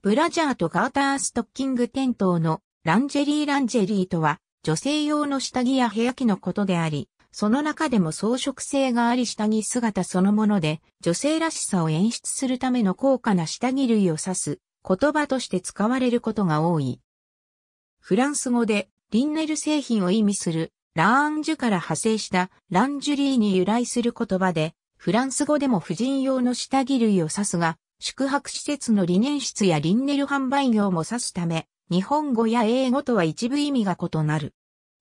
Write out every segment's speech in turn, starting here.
ブラジャーとガーターストッキング店頭のランジェリーランジェリーとは女性用の下着や部屋着のことであり、その中でも装飾性があり下着姿そのもので女性らしさを演出するための高価な下着類を指す言葉として使われることが多い。フランス語でリンネル製品を意味するラーンジュから派生したランジュリーに由来する言葉で、フランス語でも婦人用の下着類を指すが、宿泊施設の理念室やリンネル販売業も指すため、日本語や英語とは一部意味が異なる。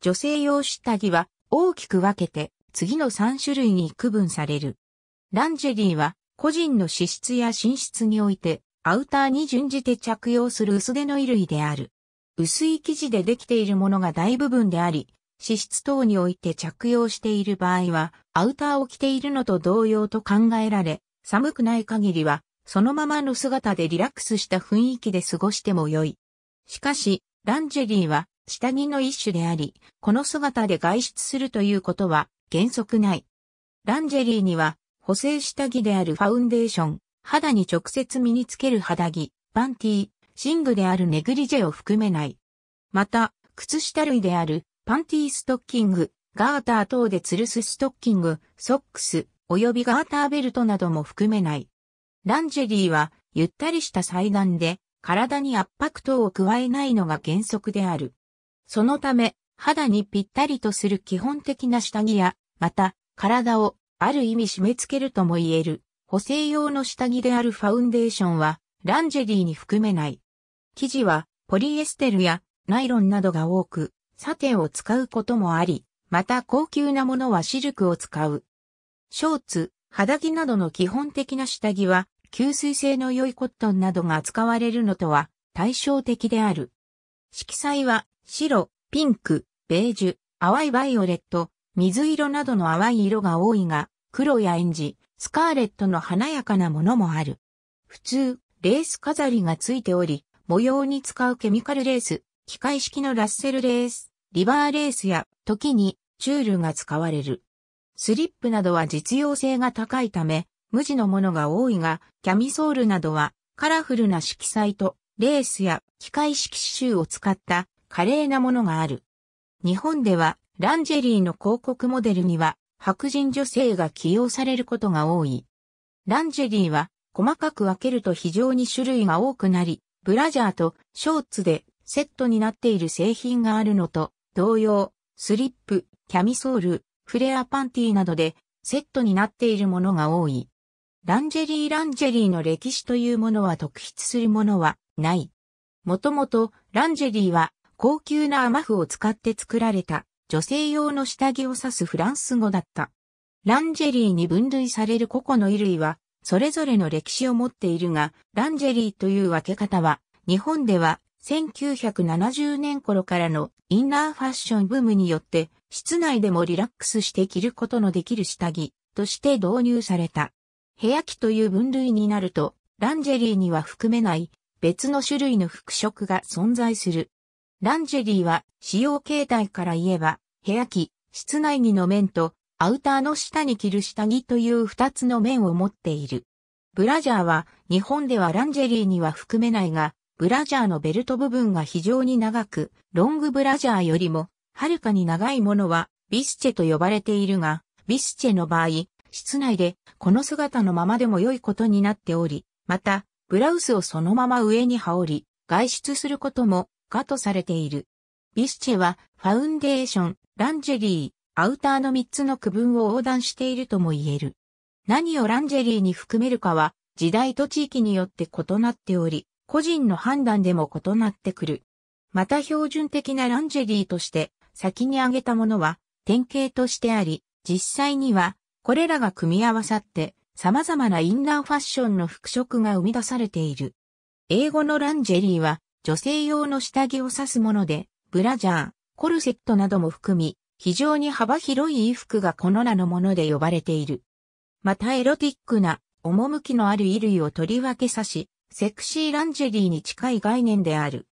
女性用下着は大きく分けて次の3種類に区分される。ランジェリーは個人の脂質や寝室においてアウターに準じて着用する薄手の衣類である。薄い生地でできているものが大部分であり、脂質等において着用している場合は、アウターを着ているのと同様と考えられ、寒くない限りはそのままの姿でリラックスした雰囲気で過ごしても良い。しかし、ランジェリーは下着の一種であり、この姿で外出するということは原則ない。ランジェリーには補正下着であるファウンデーション、肌に直接身につける肌着、パンティー、シングであるネグリジェを含めない。また、靴下類であるパンティーストッキング、ガーター等で吊るすストッキング、ソックス、及びガーターベルトなども含めない。ランジェリーは、ゆったりした裁断で、体に圧迫等を加えないのが原則である。そのため、肌にぴったりとする基本的な下着や、また、体を、ある意味締め付けるとも言える、補正用の下着であるファウンデーションは、ランジェリーに含めない。生地は、ポリエステルや、ナイロンなどが多く、サテンを使うこともあり、また高級なものはシルクを使う。ショーツ、肌着などの基本的な下着は、吸水性の良いコットンなどが使われるのとは対照的である。色彩は白、ピンク、ベージュ、淡いバイオレット、水色などの淡い色が多いが、黒やエンジ、スカーレットの華やかなものもある。普通、レース飾りがついており、模様に使うケミカルレース、機械式のラッセルレース、リバーレースや、時に、チュールが使われる。スリップなどは実用性が高いため、無地のものが多いが、キャミソールなどはカラフルな色彩とレースや機械式刺繍を使った華麗なものがある。日本ではランジェリーの広告モデルには白人女性が起用されることが多い。ランジェリーは細かく分けると非常に種類が多くなり、ブラジャーとショーツでセットになっている製品があるのと同様、スリップ、キャミソール、フレアパンティなどでセットになっているものが多い。ランジェリーランジェリーの歴史というものは特筆するものはない。もともとランジェリーは高級なアマフを使って作られた女性用の下着を指すフランス語だった。ランジェリーに分類される個々の衣類はそれぞれの歴史を持っているが、ランジェリーという分け方は日本では1970年頃からのインナーファッションブームによって室内でもリラックスして着ることのできる下着として導入された。部屋着という分類になると、ランジェリーには含めない別の種類の服飾が存在する。ランジェリーは使用形態から言えば、部屋着、室内着の面とアウターの下に着る下着という二つの面を持っている。ブラジャーは日本ではランジェリーには含めないが、ブラジャーのベルト部分が非常に長く、ロングブラジャーよりもはるかに長いものはビスチェと呼ばれているが、ビスチェの場合、室内でこの姿のままでも良いことになっており、また、ブラウスをそのまま上に羽織り、外出することもがとされている。ビスチェは、ファウンデーション、ランジェリー、アウターの3つの区分を横断しているとも言える。何をランジェリーに含めるかは、時代と地域によって異なっており、個人の判断でも異なってくる。また標準的なランジェリーとして、先に挙げたものは、典型としてあり、実際には、これらが組み合わさって様々なインナーファッションの服飾が生み出されている。英語のランジェリーは女性用の下着を指すもので、ブラジャー、コルセットなども含み、非常に幅広い衣服がこの名のもので呼ばれている。またエロティックな、趣のある衣類を取り分け指し、セクシーランジェリーに近い概念である。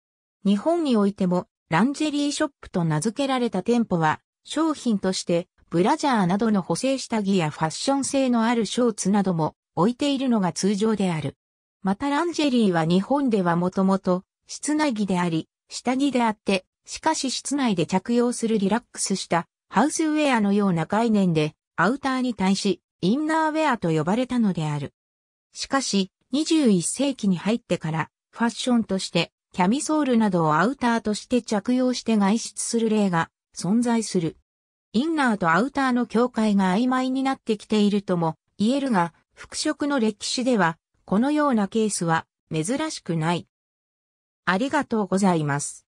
日本においても、ランジェリーショップと名付けられた店舗は、商品としてブラジャーなどの補正下着やファッション性のあるショーツなども置いているのが通常である。またランジェリーは日本ではもともと室内着であり、下着であって、しかし室内で着用するリラックスしたハウスウェアのような概念で、アウターに対し、インナーウェアと呼ばれたのである。しかし、21世紀に入ってから、ファッションとして、キャミソールなどをアウターとして着用して外出する例が存在する。インナーとアウターの境界が曖昧になってきているとも言えるが、服飾の歴史では、このようなケースは珍しくない。ありがとうございます。